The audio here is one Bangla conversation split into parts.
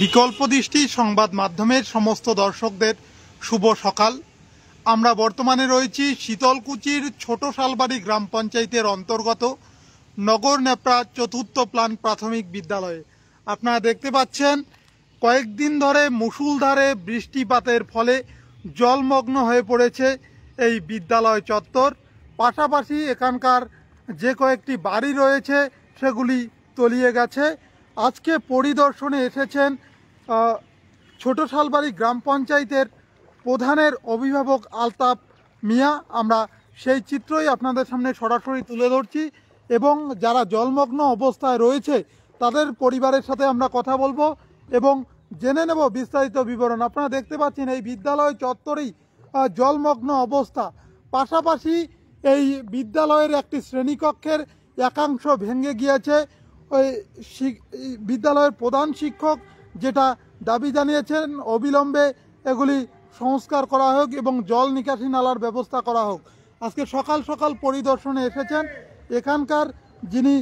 বিকল্প দৃষ্টি সংবাদ মাধ্যমের সমস্ত দর্শকদের শুভ সকাল আমরা বর্তমানে রয়েছি শীতলকুচির ছোট শালবাড়ি গ্রাম পঞ্চায়েতের অন্তর্গত নগর নেপড়া চতুর্থ প্লান প্রাথমিক বিদ্যালয়ে আপনারা দেখতে পাচ্ছেন কয়েকদিন ধরে মুসুলধারে বৃষ্টিপাতের ফলে জলমগ্ন হয়ে পড়েছে এই বিদ্যালয় চত্বর পাশাপাশি এখানকার যে কয়েকটি বাড়ি রয়েছে সেগুলি তলিয়ে গেছে আজকে পরিদর্শনে এসেছেন ছোট শালবাড়ি গ্রাম পঞ্চায়েতের প্রধানের অভিভাবক আলতাপ মিয়া আমরা সেই চিত্রই আপনাদের সামনে সরাসরি তুলে ধরছি এবং যারা জলমগ্ন অবস্থায় রয়েছে তাদের পরিবারের সাথে আমরা কথা বলবো এবং জেনে নেব বিস্তারিত বিবরণ আপনারা দেখতে পাচ্ছেন এই বিদ্যালয় চত্বরেই জলমগ্ন অবস্থা পাশাপাশি এই বিদ্যালয়ের একটি শ্রেণীকক্ষের একাংশ ভেঙে গিয়েছে ওই বিদ্যালয়ের প্রধান শিক্ষক যেটা দাবি জানিয়েছেন অবিলম্বে এগুলি সংস্কার করা হোক এবং জল নিকাশি নালার ব্যবস্থা করা হোক আজকে সকাল সকাল পরিদর্শনে এসেছেন এখানকার যিনি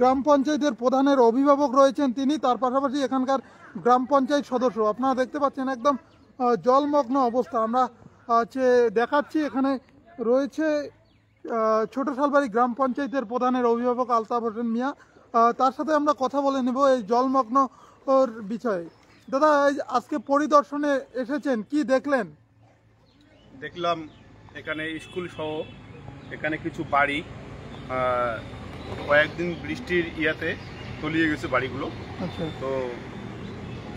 গ্রাম পঞ্চায়েতের প্রধানের অভিভাবক রয়েছেন তিনি তার পাশাপাশি এখানকার গ্রাম পঞ্চায়েত সদস্য আপনারা দেখতে পাচ্ছেন একদম জলমগ্ন অবস্থা আমরা হচ্ছে দেখাচ্ছি এখানে রয়েছে ছোট সালবাড়ি গ্রাম পঞ্চায়েতের প্রধানের অভিভাবক আলতাফ হোসেন মিয়া তার সাথে আমরা কথা বলে নেব এই জলমগ্ন ওর বিষয়ে দাদা আজকে পরিদর্শনে এসেছেন কি দেখলেন দেখলাম এখানে স্কুল সহ এখানে কিছু বাড়ি কয়েকদিন বৃষ্টির ইয়াতে তলিয়ে গেছে বাড়িগুলো আচ্ছা। তো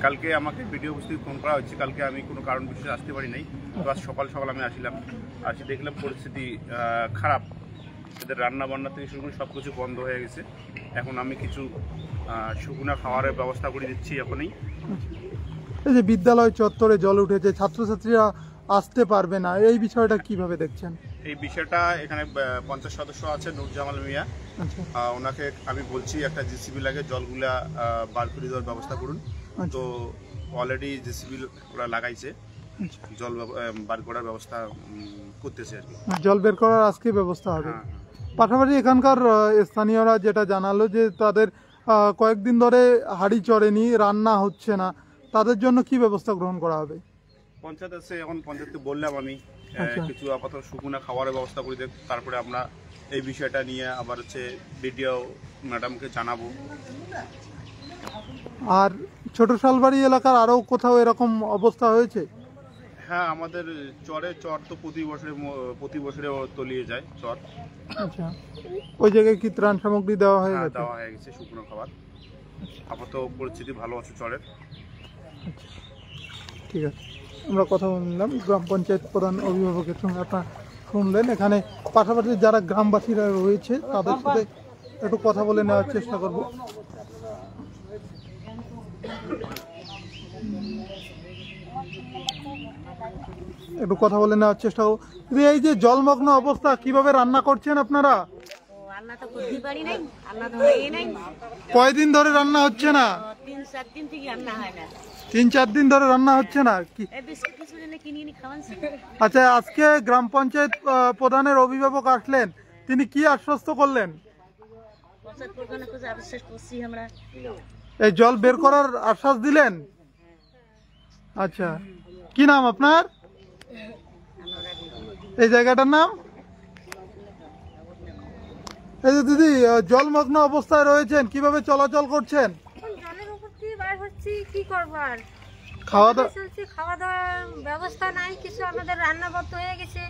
কালকে আমাকে ভিডিও উপস্থিত ফোন করা হচ্ছে কালকে আমি কোনো কারণ বিশেষ আসতে পারি নাই আজ সকাল সকাল আমি আসলাম আসি দেখলাম পরিস্থিতি খারাপ এদের রান্না বান্না থেকে শুরু করে সব কিছু বন্ধ হয়ে গেছে এখন আমি কিছু শুকনো খাওয়ারের ব্যবস্থা করে দিচ্ছি এখনই এই যে বিদ্যালয় চত্বরে জল উঠেছে ছাত্রছাত্রীরা আসতে পারবে না এই বিষয়টা কিভাবে দেখছেন এই বিষয়টা এখানে পঞ্চাশ সদস্য আছে নুরজামাল মিয়া আচ্ছা। ওনাকে আমি বলছি একটা জিসিবি লাগে জলগুলা বার করে দেওয়ার ব্যবস্থা করুন আচ্ছা। তো অলরেডি জিসিবি ওরা লাগাইছে জল বার করার ব্যবস্থা করতেছে আর কি জল বের করার আজকে ব্যবস্থা হবে হ্যাঁ, হ্যাঁ। পাশাপাশি এখানকার স্থানীয়রা যেটা জানালো যে তাদের কয়েকদিন ধরে হাড়ি চড়েনি রান্না হচ্ছে না তাদের জন্য কি ব্যবস্থা গ্রহণ করা হবে পঞ্চায়েত আছে এখন পঞ্চায়েতকে বললাম আমি আচ্ছা। কিছু আপাতত শুকুনা খাবারের ব্যবস্থা করে দেব তারপরে আমরা এই বিষয়টা নিয়ে আবার হচ্ছে বিডিও ম্যাডামকে জানাবো আর ছোট শালবাড়ি এলাকার আরও কোথাও এরকম অবস্থা হয়েছে হ্যাঁ আমাদের চরে চর তো প্রতি বছরে প্রতি বছরে তলিয়ে যায় চর আচ্ছা ওই জায়গায় কি ত্রাণ সামগ্রী দেওয়া হয়ে হ্যাঁ, গেছে দেওয়া হয়ে গেছে শুকনো খাবার আপাতত পরিস্থিতি ভালো আছে চরের আচ্ছা। ঠিক আছে আমরা কথা বললাম গ্রাম পঞ্চায়েত প্রধান অভিভাবকের সঙ্গে আপনার শুনলেন এখানে পাশাপাশি যারা গ্রামবাসীরা রয়েছে তাদের সাথে একটু কথা বলে নেওয়ার চেষ্টা করব একটু কথা বলে নেওয়ার চেষ্টাও দিদি এই যে জলমগ্ন অবস্থা কিভাবে রান্না করছেন আপনারা কয়দিন ধরে রান্না হচ্ছে না তিন চার দিন ধরে রান্না হচ্ছে না আচ্ছা আজকে গ্রাম পঞ্চায়েত প্রধানের অভিভাবক আসলেন তিনি কি আশ্বস্ত করলেন এই জল বের করার আশ্বাস দিলেন আচ্ছা কি নাম আপনার এই জায়গাটার নাম এই যে দিদি জলমগ্ন অবস্থায় রয়েছেন কিভাবে চলাচল করছেন কি খাওয়া দাওয়া খাওয়া দাওয়ার ব্যবস্থা নাই কিছু আমাদের হয়ে গেছে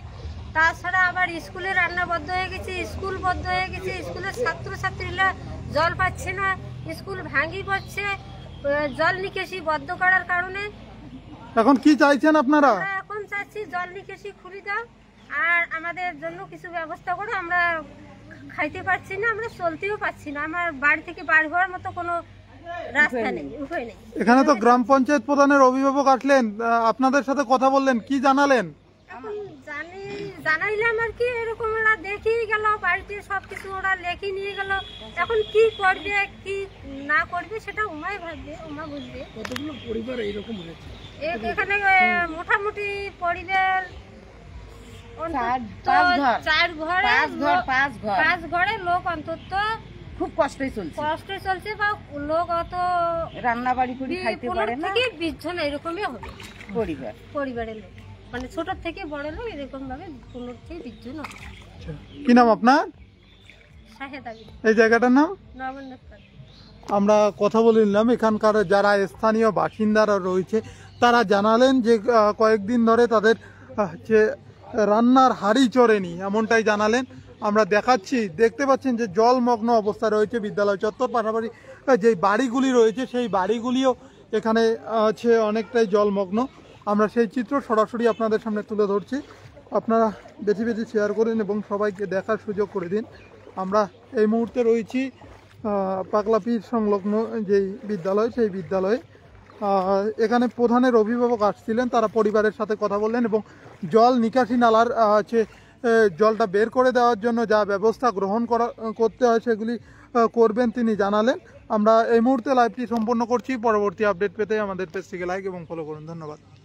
তাছাড়া আবার স্কুলে হয়ে গেছে স্কুল বদ্ধ হয়ে স্কুলের ছাত্রছাত্রীরা জল পাচ্ছে না স্কুল ভাঙি পড়ছে জল নিকেশি বদ্ধ করার কারণে এখন কি চাইছেন আপনারা এখন চাচ্ছি জল নিকেশি খুলি দাও আমাদের জন্য কিছু ব্যবস্থা করো আমরা খাইতে পারছি না আমরা চলতেও পারছি না আমার বাড়ি থেকে বার হওয়ার মতো কোনো রাস্তা নেই উপায় নেই এখানে তো গ্রাম পঞ্চায়েত প্রধানের অভিভাবক আসলেন আপনাদের সাথে কথা বললেন কি জানালেন জানি জানাইলাম আর কি এরকম ওরা দেখিয়ে গেল বাড়িতে সবকিছু ওরা লেখে নিয়ে গেল এখন কি করবে কি না করবে সেটা উমাই ভাববে উমা বুঝবে কতগুলো পরিবার এরকম হয়েছে এখানে মোটামুটি পরিবার লোক অন্তত খুব চলছে লোক অত রান্না এরকমই মানে থেকে বড় থেকে আচ্ছা। নাম আপনার এই জায়গাটার নাম আমরা কথা বলে নিলাম এখানকার যারা স্থানীয় বাসিন্দারা রয়েছে তারা জানালেন যে কয়েকদিন ধরে তাদের হচ্ছে রান্নার হাড়ি চড়েনি এমনটাই জানালেন আমরা দেখাচ্ছি দেখতে পাচ্ছেন যে জলমগ্ন অবস্থা রয়েছে বিদ্যালয় চত্বর পাশাপাশি যেই বাড়িগুলি রয়েছে সেই বাড়িগুলিও এখানে আছে অনেকটাই জলমগ্ন আমরা সেই চিত্র সরাসরি আপনাদের সামনে তুলে ধরছি আপনারা বেশি বেশি শেয়ার করেন এবং সবাইকে দেখার সুযোগ করে দিন আমরা এই মুহূর্তে রয়েছি পাগলাপির সংলগ্ন যেই বিদ্যালয় সেই বিদ্যালয়ে এখানে প্রধানের অভিভাবক আসছিলেন তারা পরিবারের সাথে কথা বললেন এবং জল নিকাশি নালার হচ্ছে জলটা বের করে দেওয়ার জন্য যা ব্যবস্থা গ্রহণ করা করতে হয় সেগুলি করবেন তিনি জানালেন আমরা এই মুহূর্তে লাইভটি সম্পন্ন করছি পরবর্তী আপডেট পেতে আমাদের পেজটিকে লাইক এবং ফলো করুন ধন্যবাদ